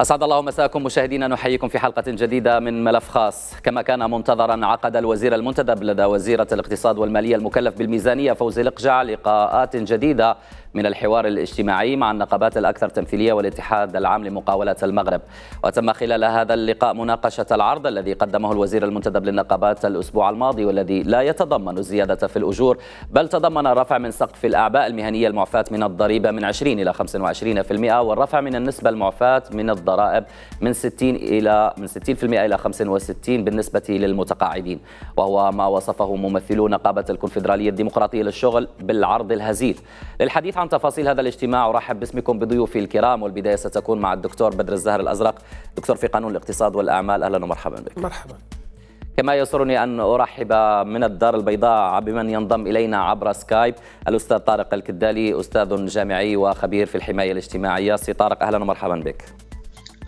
أسعد الله مساكم مشاهدينا نحييكم في حلقة جديدة من ملف خاص كما كان منتظرا عقد الوزير المنتدب لدى وزيرة الاقتصاد والمالية المكلف بالميزانية فوزي لقجع لقاءات جديدة من الحوار الاجتماعي مع النقابات الأكثر تمثيلية والاتحاد العام لمقاولة المغرب وتم خلال هذا اللقاء مناقشة العرض الذي قدمه الوزير المنتدب للنقابات الأسبوع الماضي والذي لا يتضمن الزيادة في الأجور بل تضمن رفع من سقف الأعباء المهنية المعفاة من الضريبة من 20 إلى 25% والرفع من النسبة المعفاة من ضرائب من 60 الى من 60% الى 65 بالنسبه للمتقاعدين وهو ما وصفه ممثلو نقابه الكونفدراليه الديمقراطيه للشغل بالعرض الهزيل للحديث عن تفاصيل هذا الاجتماع ارحب باسمكم بضيوفي الكرام والبدايه ستكون مع الدكتور بدر الزهر الازرق دكتور في قانون الاقتصاد والاعمال اهلا ومرحبا بك مرحبا كما يسرني أن أرحب من الدار البيضاء بمن ينضم إلينا عبر سكايب الأستاذ طارق الكدالي أستاذ جامعي وخبير في الحماية الاجتماعية سي طارق أهلا ومرحبا بك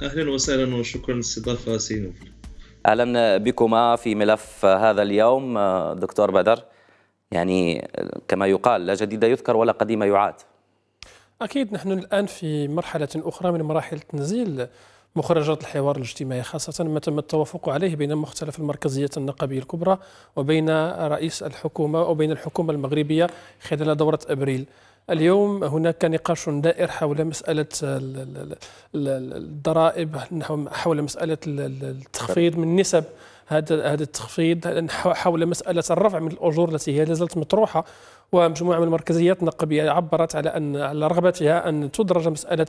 اهلا وسهلا وشكرا للاستضافه سي اهلا بكما في ملف هذا اليوم آه، دكتور بدر يعني آه، كما يقال لا جديد يذكر ولا قديم يعاد اكيد نحن الان في مرحله اخرى من مراحل تنزيل مخرجات الحوار الاجتماعي خاصة ما تم التوافق عليه بين مختلف المركزيات النقابية الكبرى وبين رئيس الحكومة وبين الحكومة المغربية خلال دورة أبريل اليوم هناك نقاش دائر حول مسألة الضرائب حول مسألة التخفيض من نسب هذا التخفيض حول مسألة الرفع من الأجور التي هي لازالت مطروحة ومجموعه من المركزيات النقبيه عبرت على ان على رغبتها ان تدرج مساله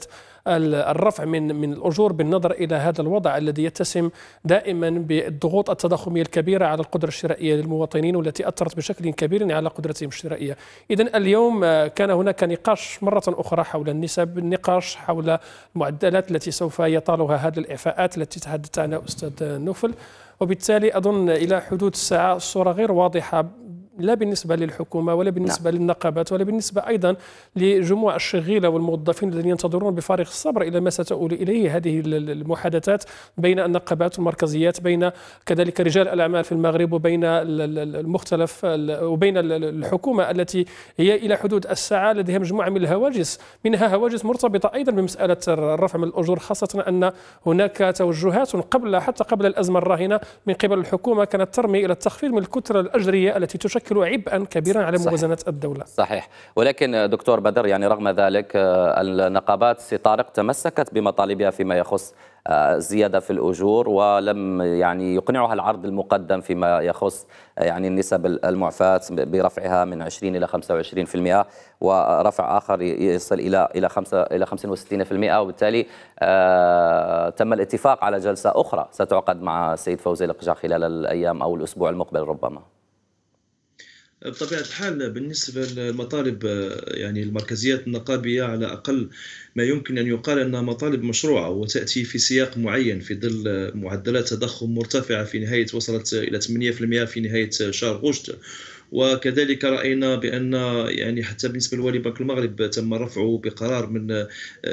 الرفع من من الاجور بالنظر الى هذا الوضع الذي يتسم دائما بالضغوط التضخميه الكبيره على القدره الشرائيه للمواطنين والتي اثرت بشكل كبير على قدرتهم الشرائيه. اذا اليوم آه، كان هناك نقاش مره اخرى حول النسب، نقاش حول المعدلات التي سوف يطالها هذه الاعفاءات التي تحدث عنها استاذ نوفل. وبالتالي اظن الى حدود الساعه الصوره غير واضحه لا بالنسبة للحكومة ولا بالنسبة نعم. للنقابات ولا بالنسبة أيضا لجموع الشغيلة والموظفين الذين ينتظرون بفارغ الصبر إلى ما ستؤول إليه هذه المحادثات بين النقابات والمركزيات بين كذلك رجال الأعمال في المغرب وبين المختلف وبين الحكومة التي هي إلى حدود الساعة لديها مجموعة من الهواجس منها هواجس مرتبطة أيضا بمسألة الرفع من الأجور خاصة أن هناك توجهات قبل حتى قبل الأزمة الراهنة من قبل الحكومة كانت ترمي إلى التخفيض من الكتلة الأجرية التي تشكل يشكل عبئا كبيرا على موازنة الدولة صحيح ولكن دكتور بدر يعني رغم ذلك آه، النقابات سي طارق تمسكت بمطالبها فيما يخص آه، زيادة في الأجور ولم يعني يقنعها العرض المقدم فيما يخص آه، يعني النسب المعفاة برفعها من 20 إلى 25% ورفع آخر يصل إلى إلى 5 إلى 65% وبالتالي تم الاتفاق على جلسة أخرى ستعقد مع السيد فوزي لقجع خلال الأيام أو الأسبوع المقبل ربما بطبيعه الحال بالنسبه للمطالب آه، يعني المركزيات النقابيه على اقل ما يمكن ان يقال انها مطالب مشروعه وتاتي في سياق معين في ظل معدلات تضخم مرتفعه في نهايه وصلت الى 8% في نهايه شهر غشت وكذلك راينا بان يعني حتى بالنسبه لوالي بنك المغرب تم رفعه بقرار من آه،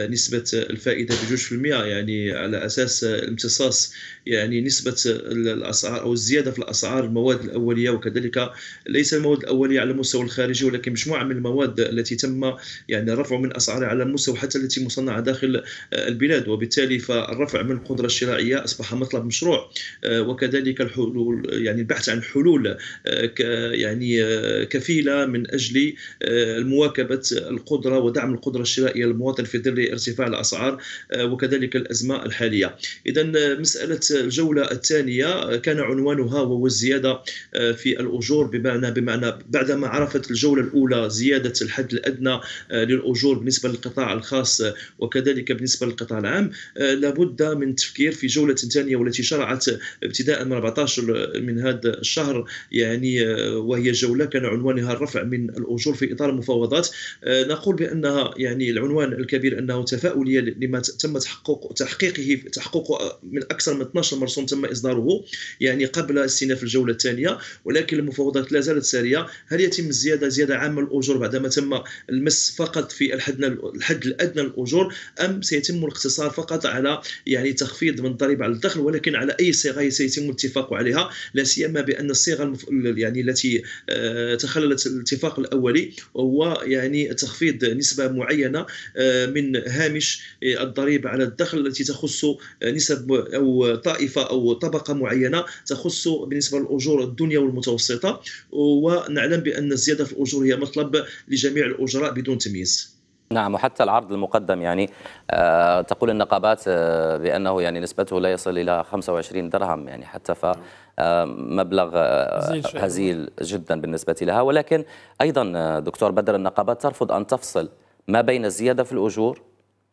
نسبه الفائده ب 2% يعني على اساس امتصاص يعني نسبه الاسعار او الزياده في الاسعار المواد الاوليه وكذلك ليس المواد الاوليه على المستوى الخارجي ولكن مجموعه من المواد التي تم يعني رفع من اسعارها على المستوى حتى التي مصنعه داخل آه، البلاد وبالتالي فالرفع من القدره الشرائيه اصبح مطلب مشروع آه، وكذلك الحلول يعني البحث عن حلول يعني يعني آه، كفيله من اجل آه، مواكبه القدره ودعم القدره الشرائيه للمواطن في ظل ارتفاع الاسعار آه، وكذلك الازمه الحاليه. اذا مساله الجوله الثانيه كان عنوانها وهو الزياده في الاجور بمعنى بمعنى بعدما عرفت الجوله الاولى زياده الحد الادنى للاجور بالنسبه للقطاع الخاص وكذلك بالنسبه للقطاع العام لابد من التفكير في جوله ثانيه والتي شرعت ابتداء من 14 من هذا الشهر يعني وهي جوله كان عنوانها الرفع من الاجور في اطار المفاوضات آه، نقول بانها يعني العنوان الكبير انه تفاؤليه لما تم تحقق تحقيقه تحقق من اكثر من 12 مرسوم تم اصداره يعني قبل استئناف الجوله الثانيه ولكن المفاوضات لا زالت ساريه هل يتم الزياده زياده عامه للاجور بعدما تم المس فقط في الحد الحد الادنى للاجور ام سيتم الاقتصار فقط على يعني تخفيض من الضريبه على الدخل ولكن على اي صيغه سيتم الاتفاق عليها لا سيما بان الصيغه المف... يعني التي آه، تخللت الاتفاق الاولي وهو يعني تخفيض نسبه معينه آه، من هامش آه، الضريبه على الدخل التي تخص نسب او طائفه او طبقه معينه تخص بالنسبه للاجور الدنيا والمتوسطه ونعلم بان الزياده في الاجور هي مطلب لجميع الاجراء بدون تمييز نعم وحتى العرض المقدم يعني آه تقول النقابات آه بانه يعني نسبته لا يصل الى 25 درهم يعني حتى ف آه، مبلغ آه، هزيل جدا بالنسبه لها ولكن ايضا آه، دكتور بدر النقابات ترفض ان تفصل ما بين الزياده في الاجور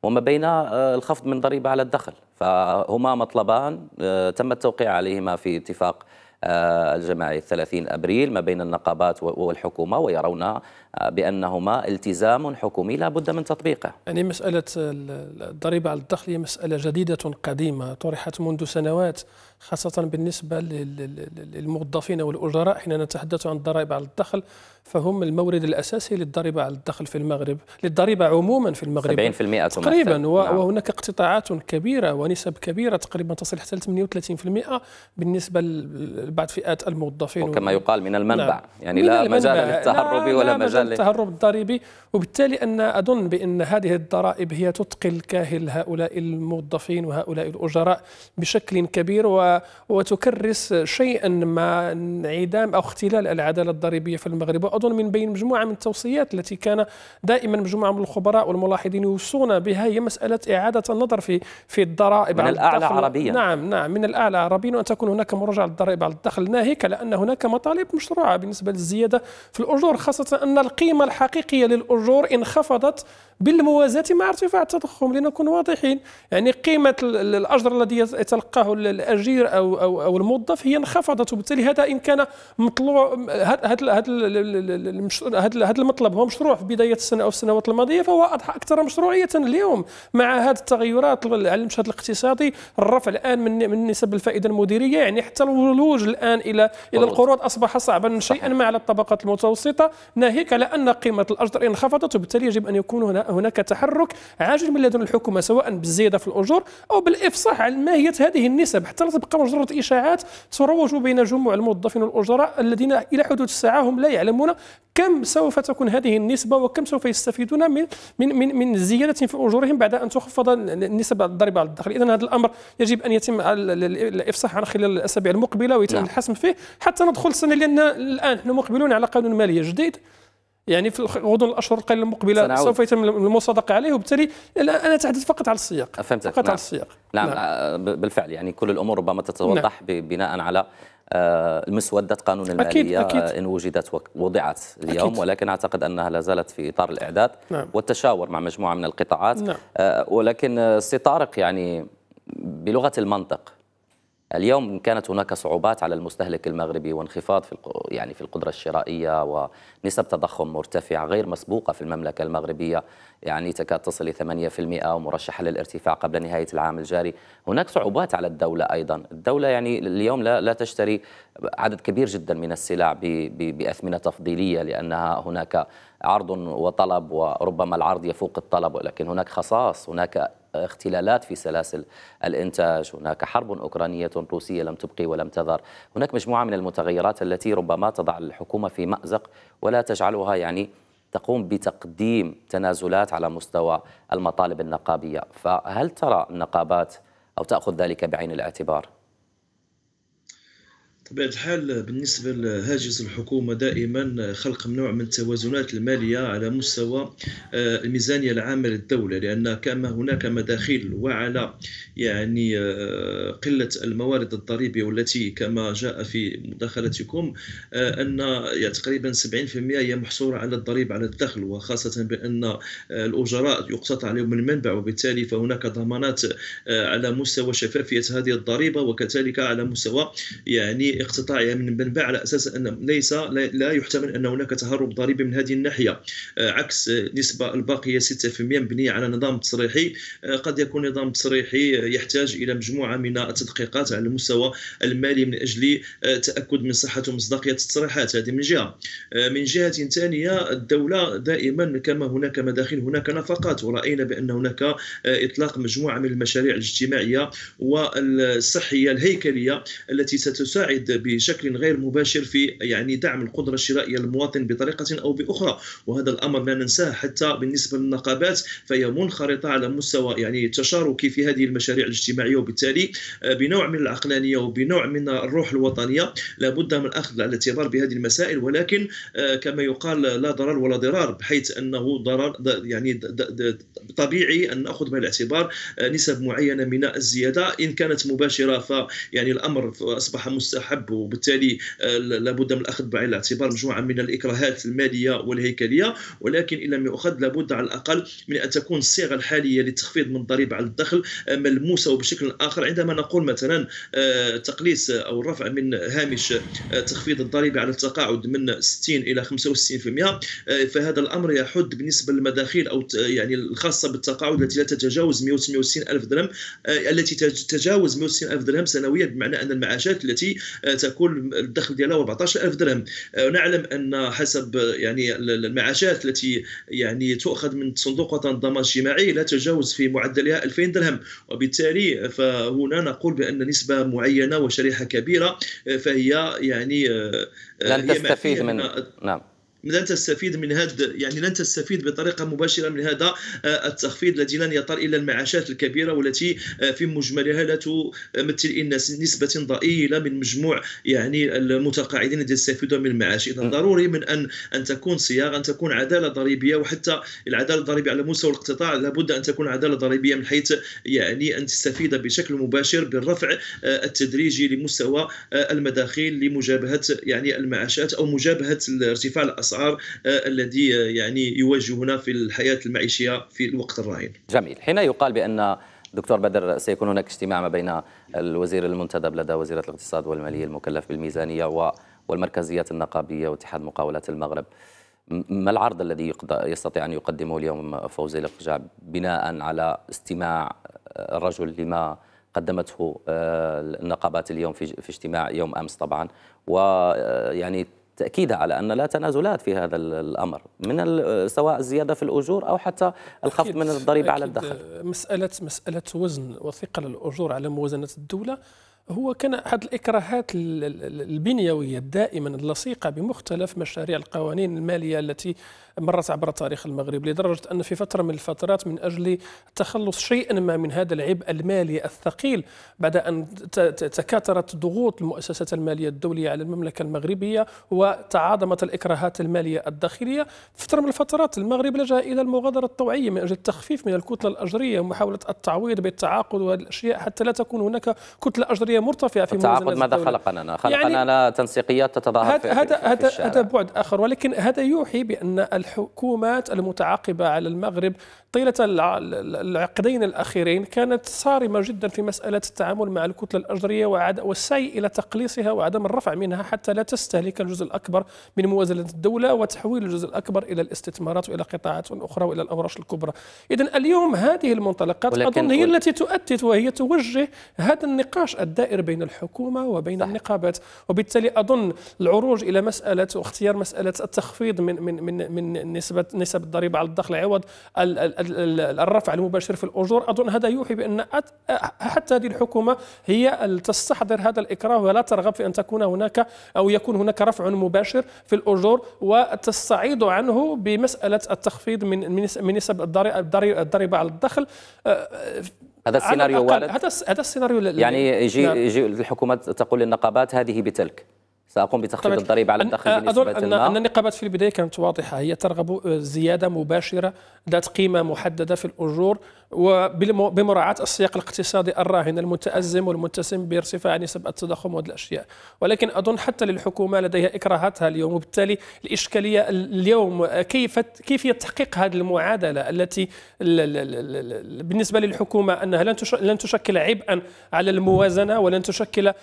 وما بين الخفض من ضريبه على الدخل فهما مطلبان تم التوقيع عليهما في اتفاق آه، الجماعي 30 أبريل ما بين النقابات والحكومة ويرون آه، بأنهما التزام حكومي لا بد من تطبيقه يعني مسألة الضريبة على الدخل هي مسألة جديدة قديمة طرحت منذ سنوات خاصة بالنسبة للموظفين والأجراء حين نتحدث عن الضرائب على الدخل فهم المورد الاساسي للضريبه على الدخل في المغرب للضريبه عموما في المغرب 70% تقريبا نعم. وهناك اقتطاعات كبيره ونسب كبيره تقريبا تصل حتى 38% بالنسبه لبعض فئات الموظفين وكما يقال من المنبع نعم. يعني لا المنبع. مجال للتهرب ولا لا مجال للتهرب الضريبي وبالتالي ان اظن بان هذه الضرائب هي تثقل كاهل هؤلاء الموظفين وهؤلاء الاجراء بشكل كبير و... وتكرس شيئا ما انعدام او اختلال العداله الضريبيه في المغرب أظن من بين مجموعة من التوصيات التي كان دائما مجموعة من الخبراء والملاحظين يوصون بها هي مسألة إعادة النظر في في الضرائب من على الأعلى عربيا نعم نعم من الأعلى عربيا وأن تكون هناك مراجعة للضرائب على الدخل ناهيك لأن هناك مطالب مشروعة بالنسبة للزيادة في الأجور خاصة أن القيمة الحقيقية للأجور انخفضت بالموازاة مع ارتفاع التضخم لنكون واضحين يعني قيمة الأجر الذي يتلقاه الأجير أو أو أو الموظف هي انخفضت وبالتالي هذا إن كان مطلوع هذا هذا المطلب هو مشروع في بدايه السنه او السنوات الماضيه فهو اضحى اكثر مشروعيه اليوم مع هذه التغيرات على المشهد الاقتصادي الرفع الان من من نسب الفائده المديريه يعني حتى الولوج الان الى الى القروض اصبح صعبا شيئا ما على الطبقات المتوسطه ناهيك على ان قيمه الاجر انخفضت وبالتالي يجب ان يكون هناك تحرك عاجل من لدن الحكومه سواء بالزياده في الاجور او بالافصاح عن ماهيه هذه النسب حتى لا تبقى مجرد اشاعات تروج بين جموع الموظفين والاجراء الذين الى حدود الساعه هم لا يعلمون كم سوف تكون هذه النسبه وكم سوف يستفيدون من من من, من زياده في اجورهم بعد ان تخفض النسب الضريبه على الدخل اذا هذا الامر يجب ان يتم الافصاح عنه خلال الاسابيع المقبله ويتم نعم. الحسم فيه حتى ندخل السنه لان الان نحن مقبلون على قانون ماليه جديد يعني في غضون الاشهر القليله المقبله سنعود. سوف يتم المصادقه عليه وبالتالي انا اتحدث فقط على السياق فهمتك فقط نعم. على السياق نعم. نعم آه، بالفعل يعني كل الامور ربما تتوضح نعم. بناء على آه، المسودة قانون المالية أكيد آه، أكيد. إن وجدت وضعت اليوم أكيد. ولكن أعتقد أنها لا زالت في إطار الإعداد نعم. والتشاور مع مجموعة من القطاعات نعم. آه، ولكن سي طارق يعني بلغة المنطق اليوم كانت هناك صعوبات على المستهلك المغربي وانخفاض في يعني في القدره الشرائيه ونسب تضخم مرتفعه غير مسبوقه في المملكه المغربيه يعني تكاد تصل الى 8% ومرشحه للارتفاع قبل نهايه العام الجاري، هناك صعوبات على الدوله ايضا، الدوله يعني اليوم لا لا تشتري عدد كبير جدا من السلع باثمنه تفضيليه لانها هناك عرض وطلب وربما العرض يفوق الطلب ولكن هناك خصاص هناك اختلالات في سلاسل الإنتاج هناك حرب أوكرانية روسية لم تبقي ولم تذر هناك مجموعة من المتغيرات التي ربما تضع الحكومة في مأزق ولا تجعلها يعني تقوم بتقديم تنازلات على مستوى المطالب النقابية فهل ترى النقابات أو تأخذ ذلك بعين الاعتبار؟ بطبيعه الحال بالنسبه لهاجس الحكومه دائما خلق نوع من التوازنات الماليه على مستوى آه، الميزانيه العامه للدوله لان كما هناك مداخيل وعلى يعني آه، قله الموارد الضريبيه والتي كما جاء في مداخلتكم آه، ان تقريبا 70% هي محصوره على الضريبه على الدخل وخاصه بان الاجراء يقتطع عليهم المنبع وبالتالي فهناك ضمانات على مستوى شفافيه هذه الضريبه وكذلك على مستوى يعني اقتطاعها من منبع على اساس ان ليس لا يحتمل ان هناك تهرب ضريبي من هذه الناحيه آه، عكس النسبه الباقيه 6% مبنيه على نظام تصريحي آه، قد يكون نظام تصريحي يحتاج الى مجموعه من التدقيقات على المستوى المالي من اجل التاكد آه، من صحه ومصداقيه التصريحات هذه من جهه من جهه ثانيه الدوله دائما كما هناك مداخل هناك نفقات وراينا بان هناك اطلاق مجموعه من المشاريع الاجتماعيه والصحيه الهيكليه التي ستساعد تساعد بشكل غير مباشر في يعني دعم القدره الشرائيه للمواطن بطريقه او باخرى وهذا الامر لا ننساه حتى بالنسبه للنقابات فهي منخرطه على مستوى يعني تشاركي في هذه المشاريع الاجتماعيه وبالتالي بنوع من العقلانيه وبنوع من الروح الوطنيه لابد من اخذ على الاعتبار بهذه المسائل ولكن كما يقال لا ضرر ولا ضرار بحيث انه ضرر يعني طبيعي ان ناخذ بالاعتبار الاعتبار نسب معينه من الزياده ان كانت مباشره فيعني الامر اصبح مستح تحب وبالتالي آه، لابد من الاخذ بعين الاعتبار مجموعه من الاكراهات الماليه والهيكليه ولكن ان لم يؤخذ لابد على الاقل من ان تكون الصيغه الحاليه للتخفيض من الضريبه على الدخل آه، ملموسه وبشكل اخر عندما نقول مثلا آه، تقليص او الرفع من هامش تخفيض الضريبه على التقاعد من 60 الى 65% فهذا الامر يحد بالنسبه للمداخيل او يعني الخاصه بالتقاعد التي لا تتجاوز 160 الف درهم التي تتجاوز 160 الف درهم سنويا بمعنى ان المعاشات التي آه، تكون الدخل ديالها 14000 درهم آه، نعلم ان حسب آه، يعني المعاشات التي يعني تؤخذ من صندوق وطن الضمان الاجتماعي لا تجاوز في معدلها 2000 درهم وبالتالي فهنا نقول بان نسبه معينه وشريحه كبيره فهي يعني لن تستفيد من نعم لن تستفيد من هذا يعني لن تستفيد بطريقه مباشره من هذا آه، التخفيض الذي لن يطل الا المعاشات الكبيره والتي آه، في مجملها لا تمثل الا نسبه ضئيله من مجموع يعني المتقاعدين الذين يستفيدون من المعاش اذا ضروري من ان ان تكون صياغه ان تكون عداله ضريبيه وحتى العداله الضريبيه على مستوى الاقتطاع لابد ان تكون عداله ضريبيه من حيث يعني ان تستفيد بشكل مباشر بالرفع آه، التدريجي لمستوى المداخيل لمجابهه يعني المعاشات او مجابهه ارتفاع الاسعار الاسعار آه، الذي آه، يعني يواجهنا في الحياه المعيشيه في الوقت الراهن. جميل، حين يقال بان دكتور بدر سيكون هناك اجتماع ما بين الوزير المنتدب لدى وزيره الاقتصاد والماليه المكلف بالميزانيه والمركزيات النقابيه واتحاد مقاولات المغرب. ما العرض الذي يستطيع ان يقدمه اليوم فوزي القجع بناء على استماع آه، الرجل لما قدمته النقابات اليوم في اجتماع يوم امس طبعا ويعني تأكيدا على أن لا تنازلات في هذا الأمر من سواء الزيادة في الأجور أو حتى الخفض من الضريبة على الدخل مسألة مسألة وزن وثقل الأجور على موازنة الدولة هو كان أحد الإكراهات البنيوية الدائما اللصيقة بمختلف مشاريع القوانين المالية التي مرت عبر تاريخ المغرب لدرجة أن في فترة من الفترات من أجل التخلص شيئا ما من هذا العبء المالي الثقيل بعد أن تكاثرت ضغوط المؤسسات المالية الدولية على المملكة المغربية وتعاظمت الإكراهات المالية الداخلية في فترة من الفترات المغرب لجأ إلى المغادرة الطوعية من أجل التخفيف من الكتلة الأجرية ومحاولة التعويض بالتعاقد وهذه الأشياء حتى لا تكون هناك كتلة أجرية مرتفعة في التعاقد ماذا خلقنا؟ خلقنا يعني تنسيقيات تتظاهر هذا هذا هذا بعد آخر ولكن هذا يوحي بأن الحكومات المتعاقبة على المغرب طيلة العقدين الأخيرين كانت صارمة جدا في مسألة التعامل مع الكتلة الأجرية والسعي إلى تقليصها وعدم الرفع منها حتى لا تستهلك الجزء الأكبر من موازنة الدولة وتحويل الجزء الأكبر إلى الاستثمارات وإلى قطاعات أخرى وإلى الأوراش الكبرى إذا اليوم هذه المنطلقات أظن هي التي تؤتت وهي توجه هذا النقاش الدائر بين الحكومة وبين صح. النقابات وبالتالي أظن العروج إلى مسألة واختيار مسألة التخفيض من من من من نسبه نسب الضريبه على الدخل عوض الرفع المباشر في الاجور اظن هذا يوحي بان حتى هذه الحكومه هي تستحضر هذا الاكراه ولا ترغب في ان تكون هناك او يكون هناك رفع مباشر في الاجور وتستعيض عنه بمساله التخفيض من من نسب الضريبه على الدخل أه، هذا السيناريو وارد هذا السيناريو يعني يجي يجي الحكومه تقول للنقابات هذه بتلك ساقوم بتخفيض الضريبه على الدخل اظن ان, أن النقابات في البدايه كانت واضحه هي ترغب زياده مباشره ذات قيمه محدده في الاجور وبمراعاة السياق الاقتصادي الراهن المتأزم والمتسم بارتفاع نسب التضخم وهذه الأشياء ولكن أظن حتى للحكومة لديها إكراهاتها اليوم وبالتالي الإشكالية اليوم كيف كيفية تحقيق هذه المعادلة التي بالنسبة للحكومة أنها لن لن تشكل عبئا على الموازنة ولن تشكل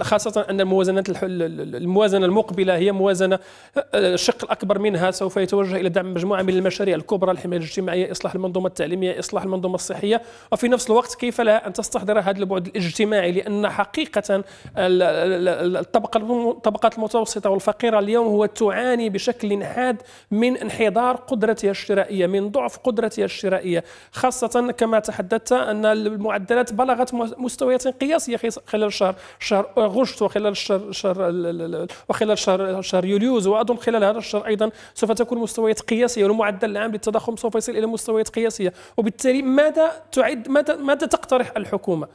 خاصة أن الموازنة الموازنة المقبلة هي موازنة آه، الشق الأكبر منها سوف يتوجه إلى دعم مجموعة من المشاريع الكبرى الحماية الاجتماعية إصلاح المنظومة التعليمية إصلاح المنظومة المنظومه الصحيه وفي نفس الوقت كيف لها ان تستحضر هذا البعد الاجتماعي لان حقيقه الطبقه الطبقات المتوسطه والفقيره اليوم هو تعاني بشكل حاد من انحدار قدرتها الشرائيه من ضعف قدرتها الشرائيه خاصه كما تحدثت ان المعدلات بلغت مستويات قياسيه خلال شهر شهر اغسطس وخلال شهر, شهر وخلال شهر شهر يوليوز واظن خلال هذا الشهر ايضا سوف تكون مستويات قياسيه والمعدل العام للتضخم سوف يصل الى مستويات قياسيه وبالتالي ما ماذا تعد ماذا, ماذا تقترح الحكومه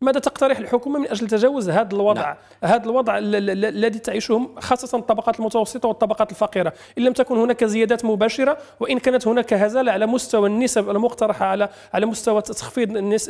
ماذا تقترح الحكومه من اجل تجاوز هذا الوضع نعم. هذا الوضع الذي تعيشه خاصه الطبقات المتوسطه والطبقات الفقيره ان لم تكن هناك زيادات مباشره وان كانت هناك هزاله على مستوى النسب المقترحه على على مستوى تخفيض النس...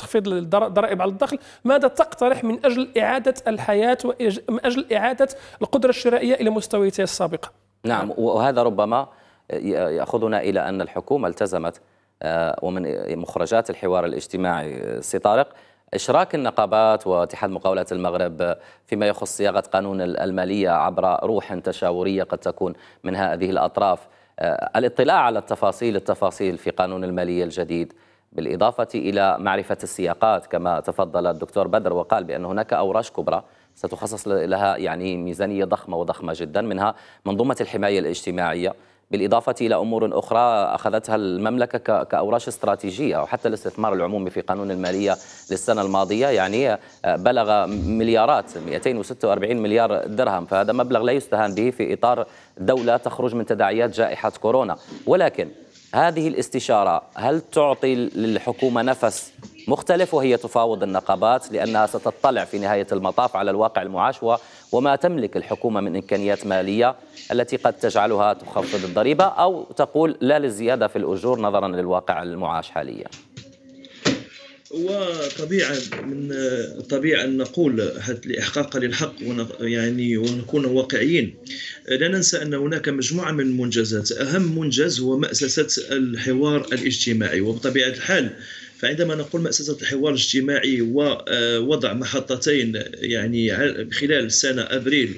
تخفيض الضرائب على الدخل ماذا تقترح من اجل اعاده الحياه ومن اجل اعاده القدره الشرائيه الى مستوياتها السابقه نعم وهذا ربما ياخذنا الى ان الحكومه التزمت آه، ومن مخرجات الحوار الاجتماعي آه، سي طارق إشراك النقابات واتحاد مقاولات المغرب فيما يخص صياغة قانون المالية عبر روح تشاورية قد تكون من هذه الأطراف آه، الاطلاع على التفاصيل التفاصيل في قانون المالية الجديد بالإضافة إلى معرفة السياقات كما تفضل الدكتور بدر وقال بأن هناك أوراش كبرى ستخصص لها يعني ميزانية ضخمة وضخمة جدا منها منظومة الحماية الاجتماعية بالإضافة إلى أمور أخرى أخذتها المملكة كأوراش استراتيجية أو حتى الاستثمار العمومي في قانون المالية للسنة الماضية يعني آه، بلغ مليارات 246 مليار درهم فهذا مبلغ لا يستهان به في إطار دولة تخرج من تداعيات جائحة كورونا ولكن هذه الاستشارة هل تعطي للحكومة نفس مختلف وهي تفاوض النقابات لأنها ستطلع في نهاية المطاف على الواقع المعاش وما تملك الحكومة من إمكانيات مالية التي قد تجعلها تخفض الضريبة أو تقول لا للزيادة في الأجور نظرا للواقع المعاش حاليا وطبيعة من الطبيعة أن نقول لإحقاق للحق يعني ونكون واقعيين لا ننسى أن هناك مجموعة من المنجزات أهم منجز هو مأسسة الحوار الاجتماعي وبطبيعة الحال فعندما نقول مؤسسة الحوار الاجتماعي ووضع آه، محطتين يعني خلال سنة أبريل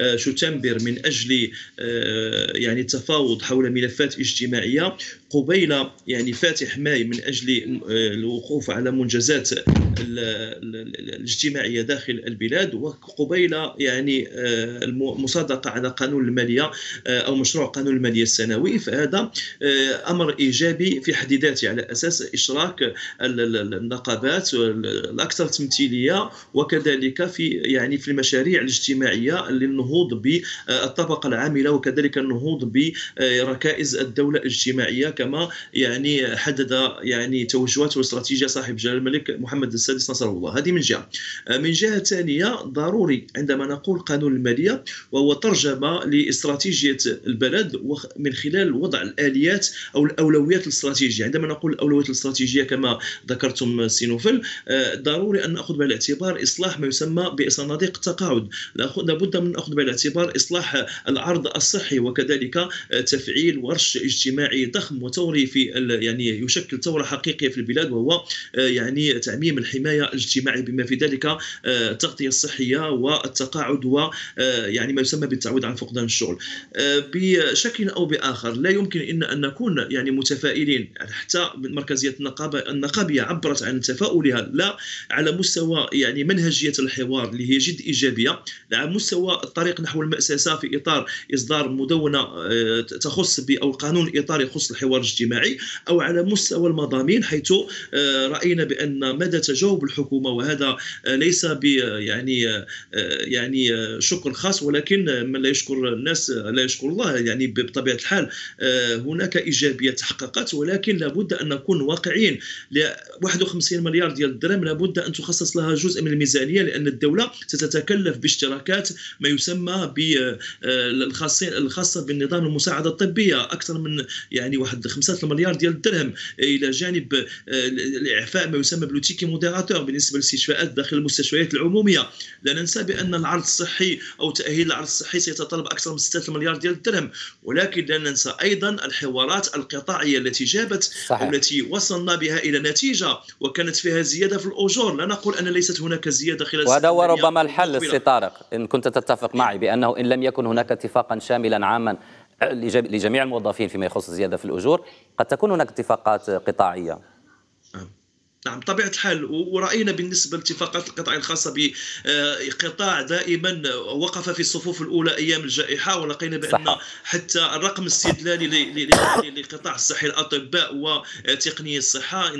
وشتنبر آه، من أجل آه، يعني التفاوض حول ملفات اجتماعية قبيل يعني فاتح ماي من اجل آه، الوقوف على منجزات الاجتماعيه داخل البلاد وقبيل يعني آه، المصادقه على قانون الماليه آه، او مشروع قانون الماليه السنوي فهذا امر ايجابي في حد ذاته على اساس اشراك النقابات الاكثر تمثيليه وكذلك في يعني في المشاريع الاجتماعيه للنهوض بالطبقه العامله وكذلك النهوض بركائز الدوله الاجتماعيه كما يعني حدد يعني توجهات واستراتيجيه صاحب جلاله الملك محمد السادس نصره الله هذه من جهه آه، من جهه ثانيه ضروري عندما نقول قانون الماليه وهو ترجمه لاستراتيجيه البلد من خلال وضع الاليات او الاولويات الاستراتيجيه عندما نقول الاولويات الاستراتيجيه كما ذكرتم سينوفل آه، ضروري ان ناخذ بالاعتبار اصلاح ما يسمى بصناديق التقاعد لابد من ناخذ بالاعتبار اصلاح العرض الصحي وكذلك آه، تفعيل ورش اجتماعي ضخم وثوري في يعني يشكل ثوره حقيقيه في البلاد وهو آه، يعني تعميم الحمايه الاجتماعيه بما في ذلك آه، التغطيه الصحيه والتقاعد و آه، يعني ما يسمى بالتعويض عن فقدان الشغل بشكل او باخر لا يمكن ان ان نكون يعني متفائلين حتى مركزيه النقابه النقابيه عبرت عن تفاؤلها لا على مستوى يعني منهجيه الحوار اللي هي جد ايجابيه على مستوى الطريق نحو المأسسه في اطار اصدار مدونه تخص او قانون اطار يخص الحوار الحوار الاجتماعي او على مستوى المضامين حيث آه، راينا بان مدى تجاوب الحكومه وهذا آه، ليس ب آه، يعني يعني شكر خاص ولكن من لا يشكر الناس لا يشكر الله يعني بطبيعه الحال هناك ايجابيه تحققت ولكن لابد ان نكون واقعيين 51 مليار ديال الدرهم لابد ان تخصص لها جزء من الميزانيه لان الدوله ستتكلف باشتراكات ما يسمى بالخاصه الخاصه بالنظام المساعده الطبيه اكثر من يعني واحد خمسة المليار ديال الدرهم آه، الى جانب آه، الاعفاء ما يسمى بلوتيكي موديراتور بالنسبه للاستشفاءات داخل المستشفيات العموميه لا ننسى بان العرض الصحي او تاهيل العرض الصحي سيتطلب اكثر من 6 مليار ديال الدرهم ولكن لا ننسى ايضا الحوارات القطاعيه التي جابت صحيح. والتي وصلنا بها الى نتيجه وكانت فيها زياده في الاجور لا نقول ان ليست هناك زياده خلال وهذا هو ربما الحل السي طارق ان كنت تتفق معي بانه ان لم يكن هناك اتفاقا شاملا عاما لجميع الموظفين فيما يخص الزياده في الاجور قد تكون هناك اتفاقات قطاعيه نعم طبيعة الحال ورأينا بالنسبة لاتفاقات القطاع الخاصة آه، بقطاع دائما وقف في الصفوف الأولى أيام الجائحة ولقينا بأن صح. حتى الرقم الاستدلالي لقطاع الصحي الأطباء وتقنية الصحة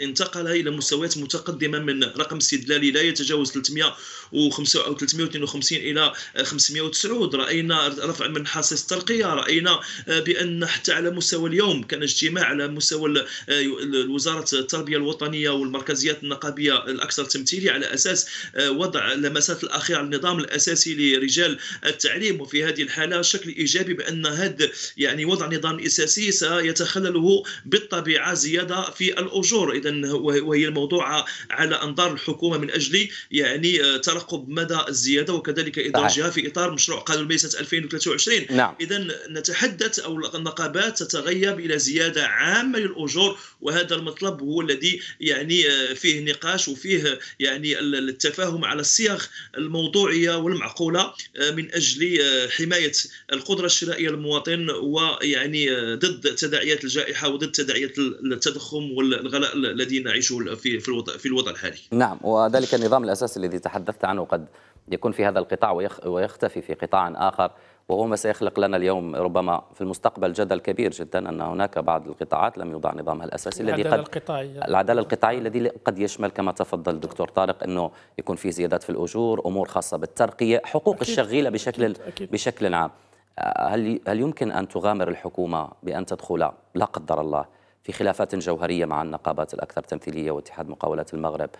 انتقل إلى مستويات متقدمة من رقم استدلالي لا يتجاوز 352 إلى 590 رأينا رفع من حاصص الترقية رأينا بأن حتى على مستوى اليوم كان اجتماع على مستوى آه، وزارة التربية الوطنية الوطنيه والمركزيات النقابيه الاكثر تمثيليه على اساس آه، وضع اللمسات الاخيره على النظام الاساسي لرجال التعليم وفي هذه الحاله شكل ايجابي بان هذا يعني وضع نظام اساسي سيتخلله بالطبيعه زياده في الاجور اذا وهي الموضوع على انظار الحكومه من اجل يعني آه، ترقب مدى الزياده وكذلك ادراجها في اطار مشروع قانون ميسة 2023 نعم. اذا نتحدث او النقابات تتغيب الى زياده عامه للاجور وهذا المطلب هو الذي يعني آه، فيه نقاش وفيه يعني التفاهم على الصيغ الموضوعيه والمعقوله آه، من اجل آه، حمايه القدره الشرائيه للمواطن ويعني ضد تداعيات الجائحه وضد تداعيات التضخم والغلاء الذي نعيشه في في الوضع في الوضع الحالي. نعم وذلك النظام الاساسي الذي تحدثت عنه قد يكون في هذا القطاع ويختفي في قطاع اخر وهو ما سيخلق لنا اليوم ربما في المستقبل جدل كبير جدا أن هناك بعض القطاعات لم يوضع نظامها الأساسي الذي قد القطاعية. العدالة القطاعية الذي قد يشمل كما تفضل الدكتور طارق أنه يكون في زيادات في الأجور أمور خاصة بالترقية حقوق أكيد. الشغيلة بشكل أكيد. أكيد. بشكل عام آه، هل هل يمكن أن تغامر الحكومة بأن تدخل لا قدر الله في خلافات جوهرية مع النقابات الأكثر تمثيلية واتحاد مقاولات المغرب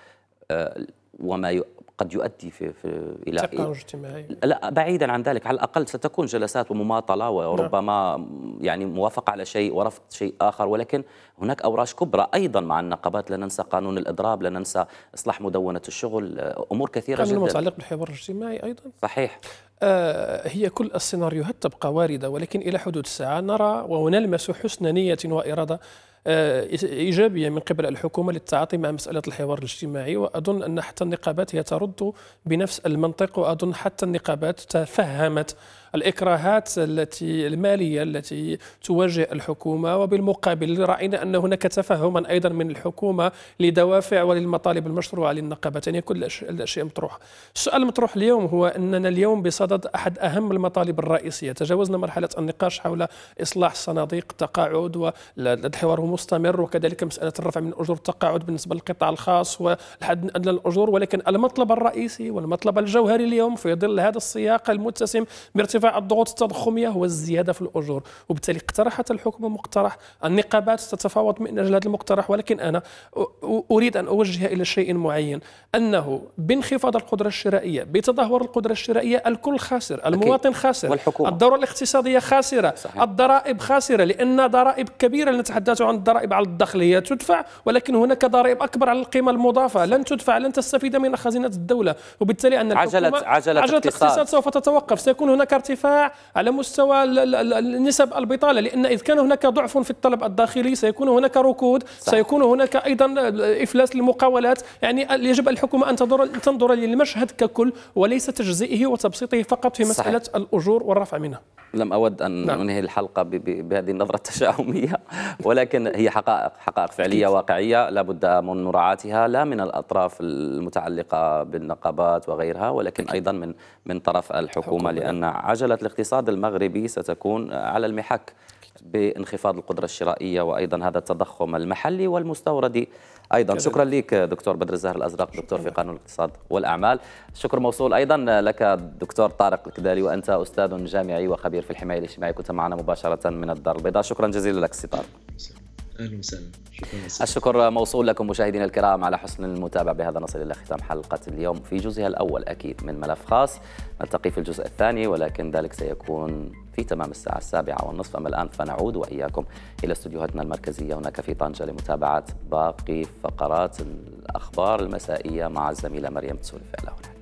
آه، وما قد يؤدي في, في الى إيه؟ تقارب اجتماعي لا بعيدا عن ذلك على الاقل ستكون جلسات ومماطله نعم. وربما نعم. يعني موافقه على شيء ورفض شيء اخر ولكن هناك اوراش كبرى ايضا مع النقابات لا ننسى قانون الاضراب لا ننسى اصلاح مدونه الشغل امور كثيره جدا قانون المتعلق بالحوار الاجتماعي ايضا صحيح آه هي كل السيناريوهات تبقى وارده ولكن الى حدود الساعه نرى ونلمس حسن نيه واراده آه، ايجابيه من قبل الحكومه للتعاطي مع مساله الحوار الاجتماعي واظن ان حتى النقابات هي ترد بنفس المنطق واظن حتى النقابات تفهمت الاكراهات التي الماليه التي تواجه الحكومه وبالمقابل راينا ان هناك تفهما ايضا من الحكومه لدوافع وللمطالب المشروعه للنقابات يعني كل الاشياء مطروحه. السؤال المطروح اليوم هو اننا اليوم بصدد احد اهم المطالب الرئيسيه تجاوزنا مرحله النقاش حول اصلاح صناديق التقاعد والحوار هو مستمر وكذلك مسألة الرفع من أجور التقاعد بالنسبة للقطاع الخاص والحد الأدنى للأجور ولكن المطلب الرئيسي والمطلب الجوهري اليوم في ظل هذا السياق المتسم بارتفاع الضغوط التضخمية هو الزيادة في الأجور وبالتالي اقترحت الحكومة مقترح النقابات تتفاوض من أجل هذا المقترح ولكن أنا أريد أن أوجه إلى شيء معين أنه بانخفاض القدرة الشرائية بتدهور القدرة الشرائية الكل خاسر المواطن خاسر والحكومة. الدورة الاقتصادية خاسرة صحيح. الضرائب خاسرة لأن ضرائب كبيرة نتحدث عن الضرائب على الدخل هي تدفع ولكن هناك ضرائب اكبر على القيمه المضافه لن تدفع لن تستفيد من خزينه الدوله وبالتالي ان عجله عجله, عجلة الاقتصاد سوف تتوقف سيكون هناك ارتفاع على مستوى نسب البطاله لان اذا كان هناك ضعف في الطلب الداخلي سيكون هناك ركود صح. سيكون هناك ايضا افلاس للمقاولات يعني يجب الحكومه ان تنظر تنظر للمشهد ككل وليس تجزئه وتبسيطه فقط في مساله صح. الاجور والرفع منها لم اود ان نعم. انهي الحلقه بهذه النظره التشاؤميه ولكن هي حقائق حقائق فعليه واقعيه لابد من مراعاتها لا من الاطراف المتعلقه بالنقابات وغيرها ولكن ايضا من من طرف الحكومه لان عجله الاقتصاد المغربي ستكون على المحك بانخفاض القدره الشرائيه وايضا هذا التضخم المحلي والمستوردي ايضا شكرا لك دكتور بدر الزهر الازرق دكتور في قانون الاقتصاد والاعمال شكر موصول ايضا لك دكتور طارق الكدالي وانت استاذ جامعي وخبير في الحمايه الاجتماعيه كنت معنا مباشره من الدار البيضاء شكرا جزيلا لك سي طارق اهلا وسهلا شكرا الشكر موصول لكم مشاهدينا الكرام على حسن المتابعه بهذا نصل الى ختام حلقه اليوم في جزئها الاول اكيد من ملف خاص نلتقي في الجزء الثاني ولكن ذلك سيكون في تمام الساعه السابعه والنصف اما الان فنعود واياكم الى استديوهاتنا المركزيه هناك في طنجه لمتابعه باقي فقرات الاخبار المسائيه مع الزميله مريم تسولف على هناك